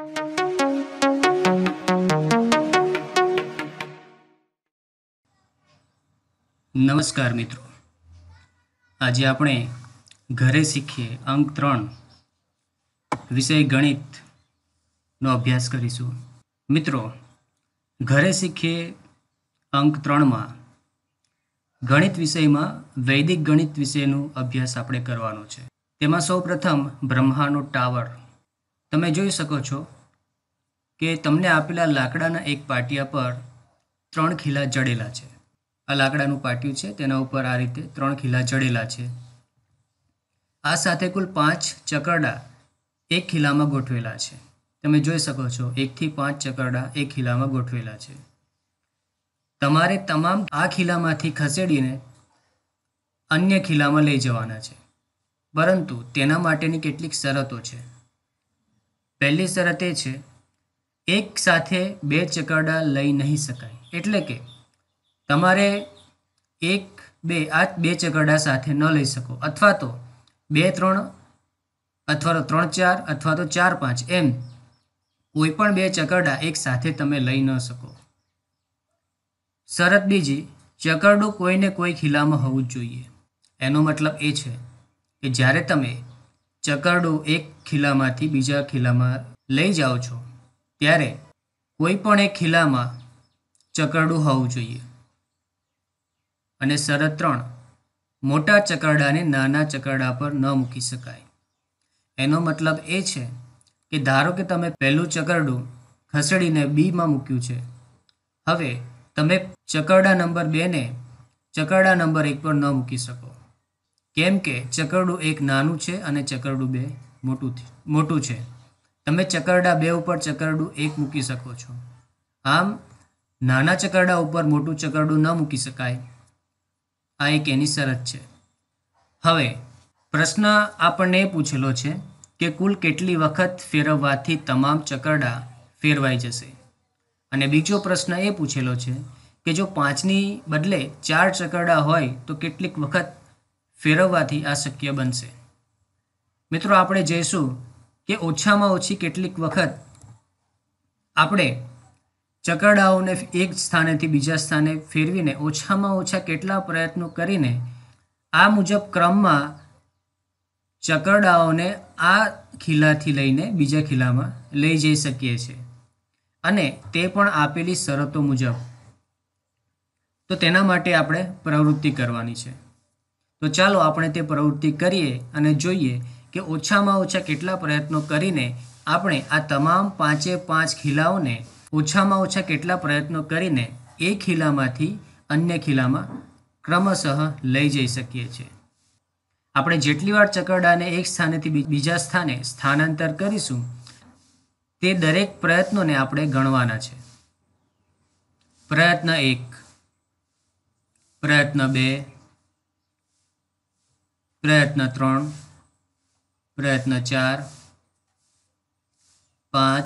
નમસ્કાર મિત્રો આજે આપણે ઘરે શીખીએ અંક ત્રણ વિષય ગણિતનો અભ્યાસ કરીશું મિત્રો ઘરે શીખીએ અંક ત્રણમાં ગણિત વિષયમાં વૈદિક ગણિત વિષયનું અભ્યાસ આપણે કરવાનો છે તેમાં સૌ પ્રથમ બ્રહ્માનો ટાવર તમે જોઈ શકો છો કે તમને આપેલા લાકડાના એક પાટિયા પર ત્રણ ખીલા જડેલા છે આ લાકડાનું પાટિયું છે તેના ઉપર આ રીતે ત્રણ ખીલા જડેલા છે આ સાથે કુલ પાંચ ચકરડા એક ખીલામાં ગોઠવેલા છે તમે જોઈ શકો છો એકથી પાંચ ચકરડા એક ખીલામાં ગોઠવેલા છે તમારે તમામ આ ખીલામાંથી ખસેડીને અન્ય ખીલામાં લઈ જવાના છે પરંતુ તેના માટેની કેટલીક શરતો છે પહેલી શરત એ છે એક સાથે બે ચકરડા લઈ નહીં શકાય એટલે કે તમારે એક બે આ બે ચકરડા સાથે ન લઈ શકો અથવા તો બે ત્રણ અથવા તો ત્રણ ચાર અથવા તો ચાર પાંચ એમ કોઈ પણ બે ચકરડા એક સાથે તમે લઈ ન શકો શરત બીજી ચકરડું કોઈને કોઈ ખીલામાં હોવું જ જોઈએ એનો મતલબ એ છે કે જ્યારે તમે ચકરડો એક ખીલામાંથી બીજા ખીલામાં લઈ જાઓ છો ત્યારે કોઈ પણ એક ખીલામાં ચકરડું હોવું જોઈએ અને શરત ત્રણ મોટા ચકરડાને નાના ચકરડા પર ન મૂકી શકાય એનો મતલબ એ છે કે ધારો કે તમે પહેલું ચકરડું ખસેડીને બીમાં મૂક્યું છે હવે તમે ચકરડા નંબર બેને ચકરડા નંબર એક પર ન મૂકી શકો કેમ કે ચકરડું એક નાનું છે અને ચકરડું બે મોટું મોટું છે તમે ચકરડા બે ઉપર ચકરડું એક મૂકી શકો છો આમ નાના ચકરડા ઉપર મોટું ચકરડું ન મૂકી શકાય આ એક એની શરત છે હવે પ્રશ્ન આપણને પૂછેલો છે કે કુલ કેટલી વખત ફેરવવાથી તમામ ચકરડા ફેરવાઈ જશે અને બીજો પ્રશ્ન એ પૂછેલો છે કે જો પાંચની બદલે ચાર ચકરડા હોય તો કેટલીક વખત ફેરવવાથી આ શક્ય બનશે મિત્રો આપણે જઈશું કે ઓછામાં ઓછી કેટલીક વખત આપણે ચકરડાઓને એક સ્થાનેથી બીજા સ્થાને ફેરવીને ઓછામાં ઓછા કેટલા પ્રયત્નો કરીને આ મુજબ ક્રમમાં ચકરડાઓને આ ખીલાથી લઈને બીજા ખીલામાં લઈ જઈ શકીએ છીએ અને તે પણ આપેલી શરતો મુજબ તો તેના માટે આપણે પ્રવૃત્તિ કરવાની છે તો ચાલો આપણે તે પ્રવૃત્તિ કરીએ અને જોઈએ કે ઓછામાં ઓછા કેટલા પ્રયત્નો કરીને આપણે આ તમામ પાંચે પાંચ ખીલાઓને ઓછામાં ઓછા કેટલા પ્રયત્નો કરીને એક ખીલામાંથી અન્ય ખીલામાં ક્રમશઃ લઈ જઈ શકીએ છીએ આપણે જેટલી વાર ચકરડાને એક સ્થાનેથી બીજા સ્થાને સ્થાનાંતર કરીશું તે દરેક પ્રયત્નોને આપણે ગણવાના છે પ્રયત્ન એક પ્રયત્ન બે प्रयत्न त्र प्रयत्न चार पांच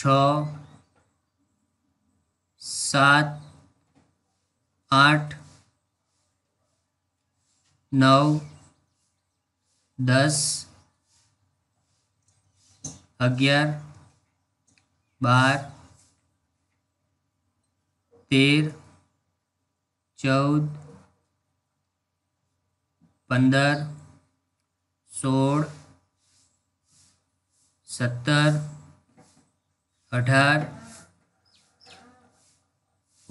छत आठ नौ दस अगियार बार तेर चौदह पंदर सोल सत्तर अठार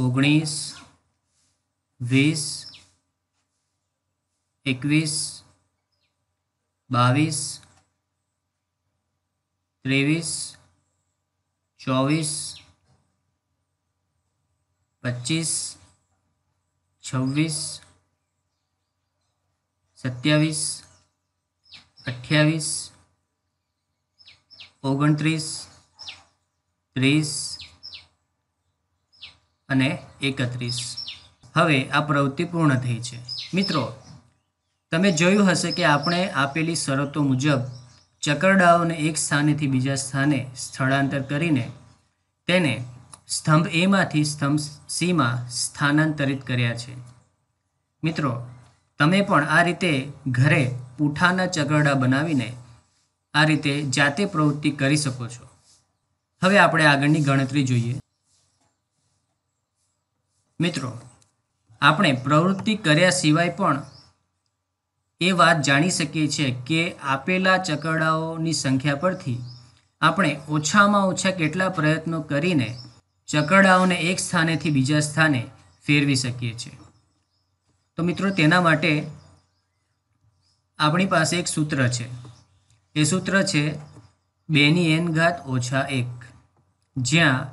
ओगनीस वीस एक बीस तेवीस चौबीस पच्चीस छवीस સત્યાવીસ અઠ્યાવીસ ઓગણત્રીસ ત્રીસ અને એકત્રીસ હવે આ પ્રવૃત્તિ પૂર્ણ થઈ છે મિત્રો તમે જોયું હશે કે આપણે આપેલી શરતો મુજબ ચકરડાઓને એક સ્થાનેથી બીજા સ્થાને સ્થળાંતર કરીને તેને સ્તંભ એમાંથી સ્તંભ સીમાં સ્થાનાંતરિત કર્યા છે મિત્રો તમે પણ આ રીતે ઘરે પૂઠાના ચકરડા બનાવીને આ રીતે જાતે પ્રવૃત્તિ કરી શકો છો હવે આપણે આગળની ગણતરી જોઈએ મિત્રો આપણે પ્રવૃત્તિ કર્યા સિવાય પણ એ વાત જાણી શકીએ છીએ કે આપેલા ચકરડાઓની સંખ્યા પરથી આપણે ઓછામાં ઓછા કેટલા પ્રયત્નો કરીને ચકરડાઓને એક સ્થાનેથી બીજા સ્થાને ફેરવી શકીએ છીએ તો મિત્રો તેના માટે આપણી પાસે એક સૂત્ર છે એ સૂત્ર છે બેની એન ઘાત ઓછા એક જ્યાં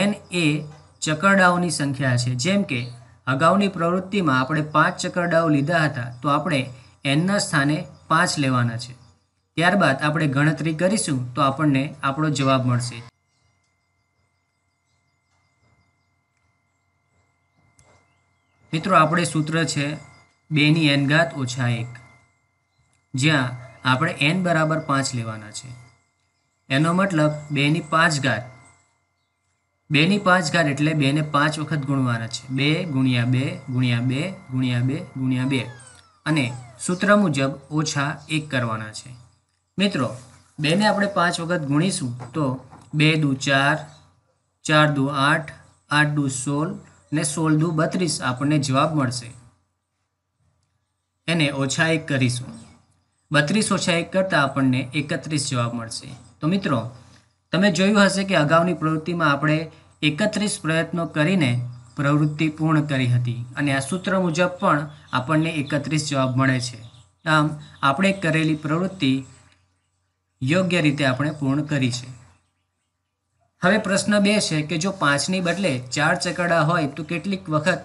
એન એ ચકરડાઓની સંખ્યા છે જેમ કે અગાઉની પ્રવૃત્તિમાં આપણે પાંચ ચકરડાઓ લીધા હતા તો આપણે એનના સ્થાને પાંચ લેવાના છે ત્યારબાદ આપણે ગણતરી કરીશું તો આપણને આપણો જવાબ મળશે મિત્રો આપણે સૂત્ર છે બેની એન ઘાત ઓછા એક જ્યાં આપણે એન બરાબર પાંચ લેવાના છે એનો મતલબ બેની પાંચ ઘાત બેની પાંચ ઘાત એટલે બેને પાંચ વખત ગુણવાના છે બે ગુણ્યા બે ગુણ્યા બે ગુણ્યા બે ગુણ્યા બે અને સૂત્ર મુજબ ઓછા એક કરવાના છે મિત્રો બેને આપણે પાંચ વખત ગુણીશું તો બે દુ ચાર ચાર દુ આઠ આઠ દુ સોળ ને સોળ બત્રીસ આપણને જવાબ મળશે એને ઓછા એક કરીશું બત્રીસ ઓછા એક કરતાં આપણને એકત્રીસ જવાબ મળશે તો મિત્રો તમે જોયું હશે કે અગાઉની પ્રવૃત્તિમાં આપણે એકત્રીસ પ્રયત્નો કરીને પ્રવૃત્તિ પૂર્ણ કરી હતી અને આ સૂત્ર મુજબ પણ આપણને એકત્રીસ જવાબ મળે છે આમ આપણે કરેલી પ્રવૃત્તિ યોગ્ય રીતે આપણે પૂર્ણ કરી છે હવે પ્રશ્ન બે છે કે જો પાંચની બદલે ચાર ચકડા હોય તો કેટલીક વખત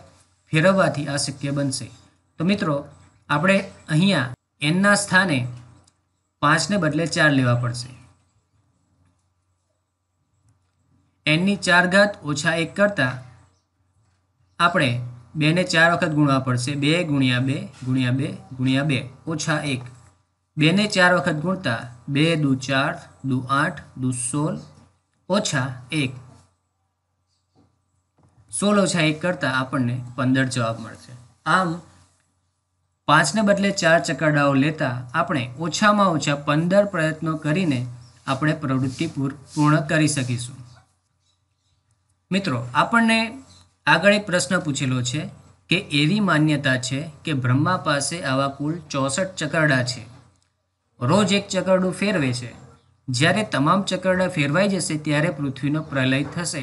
ફેરવવાથી આ શક્ય બનશે તો મિત્રો આપણે અહીંયા એનના સ્થાને પાંચને બદલે ચાર લેવા પડશે એનની ચાર ઘાત ઓછા એક કરતા આપણે બેને ચાર વખત ગુણવા પડશે બે ગુણ્યા બે ગુણ્યા બે ગુણ્યા બે ઓછા એક બેને ચાર વખત ગુણતા બે દુ ચાર દુ આઠ દુ સોળ ઓછા એક સોળ ઓછા એક કરતાં આપણને પંદર જવાબ મળશે આમ પાંચને બદલે ચાર ચકરડાઓ લેતા આપણે ઓછામાં ઓછા પંદર પ્રયત્નો કરીને આપણે પ્રવૃત્તિ પૂર્ણ કરી શકીશું મિત્રો આપણને આગળ એક પ્રશ્ન પૂછેલો છે કે એવી માન્યતા છે કે બ્રહ્મા પાસે આવા કુલ ચોસઠ ચકરડા છે રોજ એક ચકરડું ફેરવે છે જ્યારે તમામ ચક્રડા ફેરવાઈ જશે ત્યારે પૃથ્વીનો પ્રલય થશે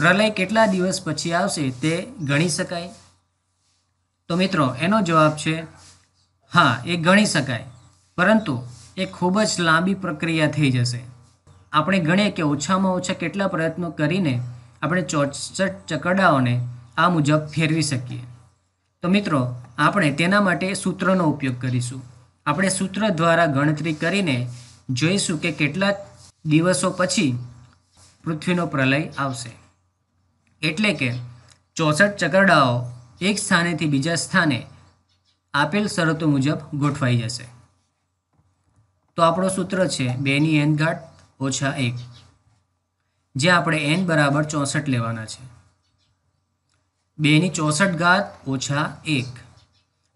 પ્રલય કેટલા દિવસ પછી આવશે તે ગણી શકાય તો મિત્રો એનો જવાબ છે હા એ ગણી શકાય પરંતુ એ ખૂબ જ લાંબી પ્રક્રિયા થઈ જશે આપણે ગણીએ કે ઓછામાં ઓછા કેટલા પ્રયત્નો કરીને આપણે ચોસઠ ચકડાઓને આ મુજબ ફેરવી શકીએ તો મિત્રો આપણે તેના માટે સૂત્રનો ઉપયોગ કરીશું આપણે સૂત્ર દ્વારા ગણતરી કરીને જોઈશું કે કેટલા દિવસો પછી પૃથ્વીનો પ્રલય આવશે એટલે કે ચોસઠ ચકરડાઓ એક સ્થાનેથી બીજા સ્થાને આપેલ શરતો મુજબ ગોઠવાઈ જશે તો આપણો સૂત્ર છે બેની એન ઘાટ ઓછા એક જે આપણે એન બરાબર ચોસઠ લેવાના છે બેની ચોસઠ ઘાત ઓછા એક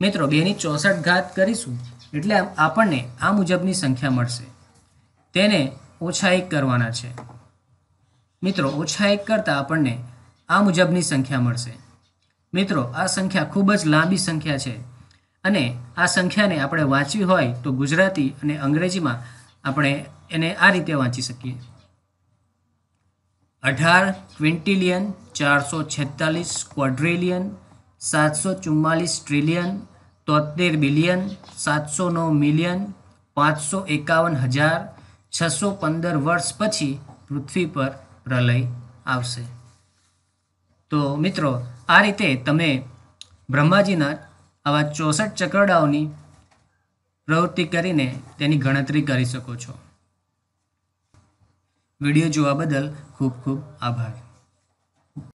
મિત્રો બેની ચોસઠ ઘાત કરીશું એટલે આપણને આ મુજબની સંખ્યા મળશે તેને ઓછા એક કરવાના છે મિત્રો ઓછા એક કરતાં આપણને આ મુજબની સંખ્યા મળશે મિત્રો આ સંખ્યા ખૂબ જ લાંબી સંખ્યા છે અને આ સંખ્યાને આપણે વાંચવી હોય તો ગુજરાતી અને અંગ્રેજીમાં આપણે એને આ રીતે વાંચી શકીએ અઢાર ક્વિન્ટિલિયન ચારસો છેતાલીસ ક્વાડ્રિલિયન સાતસો ચુમ્માલીસ ટ્રિલિયન તોતેર બિલિયન સાતસો નવ મિલિયન પાંચસો એકાવન હજાર છસો પંદર વર્ષ પછી પૃથ્વી પર પ્રલય આવશે તો મિત્રો આ રીતે તમે બ્રહ્માજીના આવા ચોસઠ ચક્રડાઓની પ્રવૃત્તિ કરીને તેની ગણતરી કરી શકો છો વિડીયો જોવા બદલ ખૂબ ખૂબ આભાર